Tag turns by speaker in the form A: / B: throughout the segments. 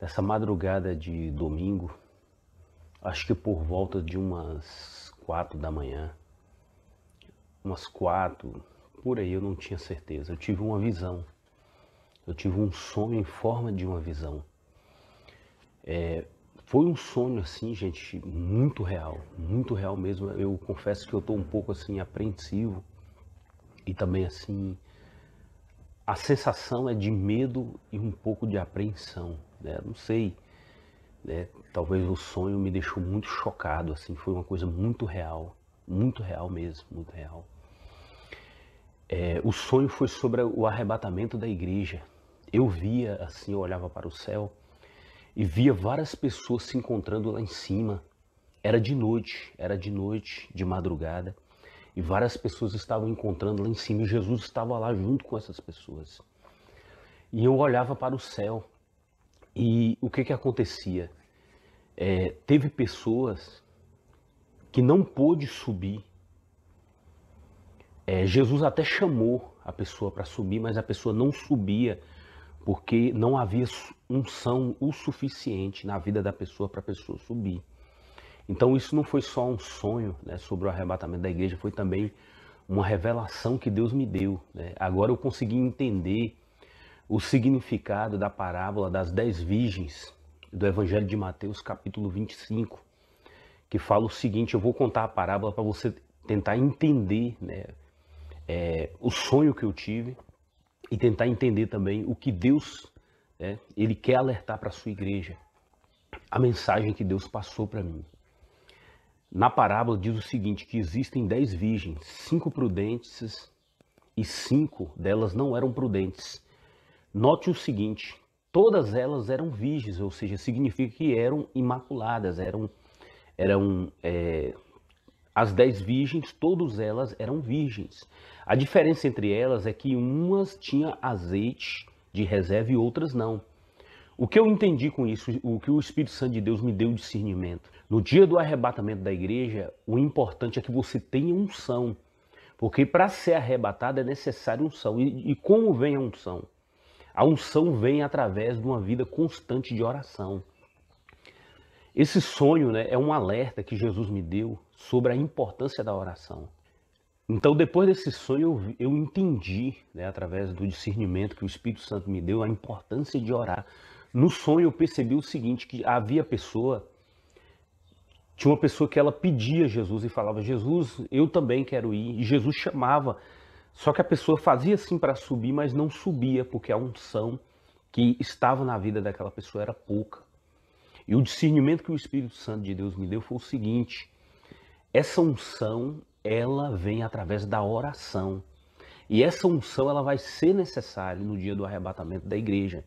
A: Nessa madrugada de domingo, acho que por volta de umas quatro da manhã, umas quatro, por aí eu não tinha certeza. Eu tive uma visão. Eu tive um sonho em forma de uma visão. É, foi um sonho assim, gente, muito real, muito real mesmo. Eu confesso que eu estou um pouco assim apreensivo e também assim a sensação é de medo e um pouco de apreensão. Né? Não sei. Né? Talvez o sonho me deixou muito chocado. Assim, foi uma coisa muito real, muito real mesmo, muito real. É, o sonho foi sobre o arrebatamento da igreja. Eu via, assim, eu olhava para o céu e via várias pessoas se encontrando lá em cima. Era de noite, era de noite, de madrugada. E várias pessoas estavam encontrando lá em cima e Jesus estava lá junto com essas pessoas. E eu olhava para o céu e o que que acontecia? É, teve pessoas que não pôde subir. É, Jesus até chamou a pessoa para subir, mas a pessoa não subia porque não havia unção o suficiente na vida da pessoa para a pessoa subir. Então isso não foi só um sonho né, sobre o arrebatamento da igreja, foi também uma revelação que Deus me deu. Né? Agora eu consegui entender o significado da parábola das dez virgens do Evangelho de Mateus, capítulo 25, que fala o seguinte: eu vou contar a parábola para você tentar entender né, é, o sonho que eu tive e tentar entender também o que Deus né, ele quer alertar para a sua igreja, a mensagem que Deus passou para mim. Na parábola diz o seguinte: que existem dez virgens, cinco prudentes e cinco delas não eram prudentes. Note o seguinte: todas elas eram virgens, ou seja, significa que eram imaculadas, eram, eram é, as dez virgens, todas elas eram virgens. A diferença entre elas é que umas tinha azeite de reserva e outras não. O que eu entendi com isso, o que o Espírito Santo de Deus me deu discernimento? No dia do arrebatamento da igreja, o importante é que você tenha unção. Porque para ser arrebatado é necessário unção. E, e como vem a unção? A unção vem através de uma vida constante de oração. Esse sonho né, é um alerta que Jesus me deu sobre a importância da oração. Então, depois desse sonho, eu, eu entendi, né, através do discernimento que o Espírito Santo me deu, a importância de orar. No sonho eu percebi o seguinte, que havia pessoa, tinha uma pessoa que ela pedia Jesus e falava, Jesus, eu também quero ir. E Jesus chamava, só que a pessoa fazia assim para subir, mas não subia, porque a unção que estava na vida daquela pessoa era pouca. E o discernimento que o Espírito Santo de Deus me deu foi o seguinte, essa unção, ela vem através da oração. E essa unção ela vai ser necessária no dia do arrebatamento da igreja.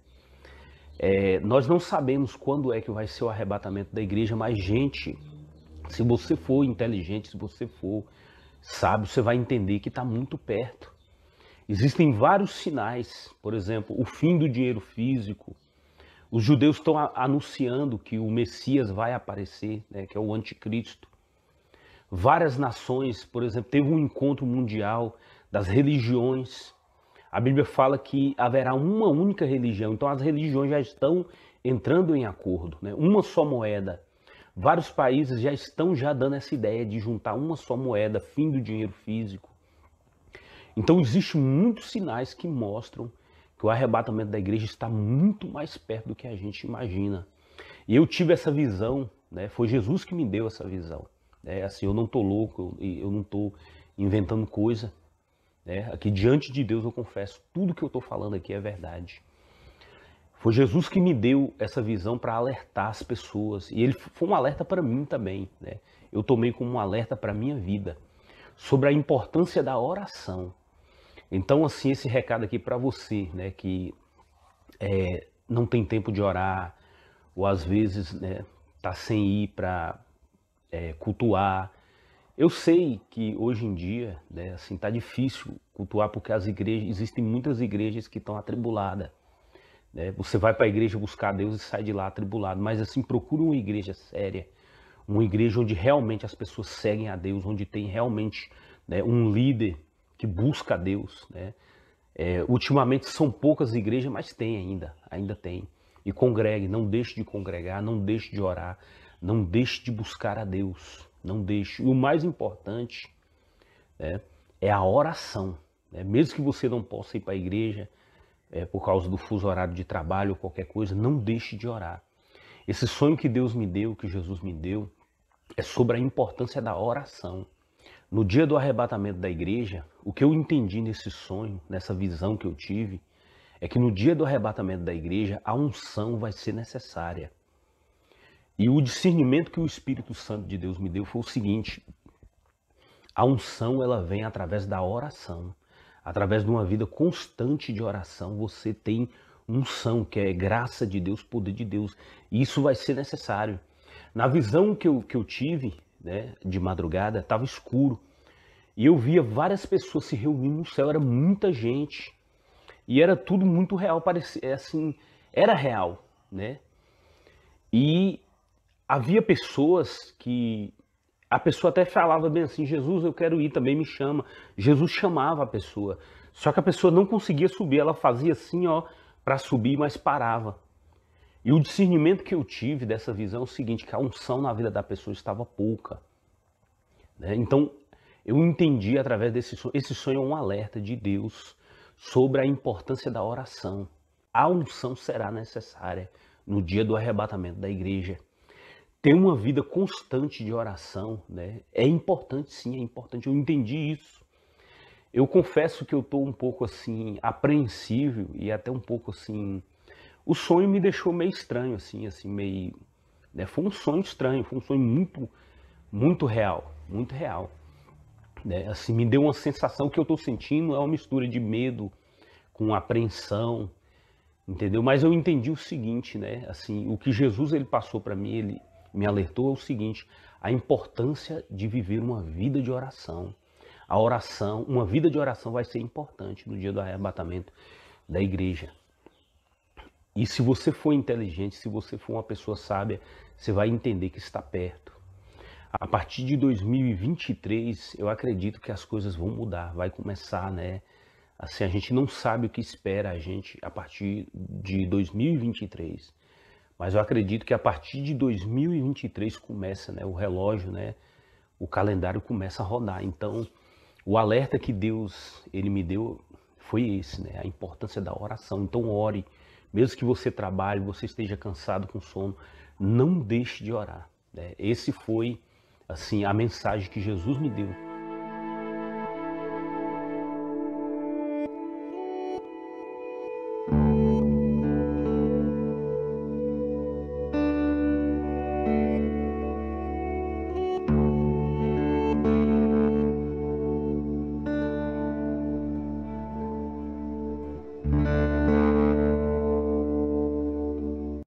A: É, nós não sabemos quando é que vai ser o arrebatamento da igreja, mas, gente, se você for inteligente, se você for sábio, você vai entender que está muito perto. Existem vários sinais, por exemplo, o fim do dinheiro físico. Os judeus estão anunciando que o Messias vai aparecer, né, que é o anticristo. Várias nações, por exemplo, teve um encontro mundial das religiões a Bíblia fala que haverá uma única religião, então as religiões já estão entrando em acordo, né? uma só moeda. Vários países já estão já dando essa ideia de juntar uma só moeda, fim do dinheiro físico. Então existem muitos sinais que mostram que o arrebatamento da igreja está muito mais perto do que a gente imagina. E eu tive essa visão, né? foi Jesus que me deu essa visão. É, assim, eu não estou louco, eu, eu não estou inventando coisa. Né? Aqui diante de Deus eu confesso, tudo que eu estou falando aqui é verdade. Foi Jesus que me deu essa visão para alertar as pessoas. E ele foi um alerta para mim também. Né? Eu tomei como um alerta para a minha vida sobre a importância da oração. Então, assim, esse recado aqui para você, né, que é, não tem tempo de orar, ou às vezes né, tá sem ir para é, cultuar, eu sei que hoje em dia, né, assim, tá difícil cultuar porque as igrejas, existem muitas igrejas que estão atribuladas. Né? Você vai para a igreja buscar Deus e sai de lá atribulado, mas assim, procura uma igreja séria, uma igreja onde realmente as pessoas seguem a Deus, onde tem realmente né, um líder que busca a Deus, né? É, ultimamente são poucas igrejas, mas tem ainda, ainda tem. E congregue, não deixe de congregar, não deixe de orar, não deixe de buscar a Deus. Não deixe. E o mais importante né, é a oração. Né? Mesmo que você não possa ir para a igreja é, por causa do fuso horário de trabalho ou qualquer coisa, não deixe de orar. Esse sonho que Deus me deu, que Jesus me deu, é sobre a importância da oração. No dia do arrebatamento da igreja, o que eu entendi nesse sonho, nessa visão que eu tive, é que no dia do arrebatamento da igreja, a unção vai ser necessária. E o discernimento que o Espírito Santo de Deus me deu foi o seguinte: a unção ela vem através da oração, através de uma vida constante de oração. Você tem unção, que é graça de Deus, poder de Deus. E isso vai ser necessário. Na visão que eu, que eu tive né, de madrugada, estava escuro. E eu via várias pessoas se reunindo no céu, era muita gente. E era tudo muito real, parecia é assim, era real, né? E havia pessoas que a pessoa até falava bem assim: Jesus, eu quero ir também, me chama. Jesus chamava a pessoa. Só que a pessoa não conseguia subir, ela fazia assim, ó, para subir, mas parava. E o discernimento que eu tive dessa visão é o seguinte: que a unção na vida da pessoa estava pouca. Né? Então, eu entendi através desse sonho. Esse sonho é um alerta de Deus sobre a importância da oração. A unção será necessária no dia do arrebatamento da igreja ter uma vida constante de oração, né? É importante sim, é importante. Eu entendi isso. Eu confesso que eu estou um pouco assim apreensível e até um pouco assim. O sonho me deixou meio estranho, assim, assim, meio. Né? Foi um sonho estranho, foi um sonho muito, muito real, muito real. Né? Assim, me deu uma sensação que eu estou sentindo é uma mistura de medo com apreensão, entendeu? Mas eu entendi o seguinte, né? Assim, o que Jesus ele passou para mim, ele, me alertou é o seguinte: a importância de viver uma vida de oração. A oração, uma vida de oração vai ser importante no dia do arrebatamento da igreja. E se você for inteligente, se você for uma pessoa sábia, você vai entender que está perto. A partir de 2023, eu acredito que as coisas vão mudar, vai começar, né? Assim, a gente não sabe o que espera a gente a partir de 2023. Mas eu acredito que a partir de 2023 começa, né, o relógio, né, o calendário começa a rodar. Então, o alerta que Deus ele me deu foi esse, né, a importância da oração. Então, ore, mesmo que você trabalhe, você esteja cansado com sono, não deixe de orar. Né? Esse foi assim a mensagem que Jesus me deu.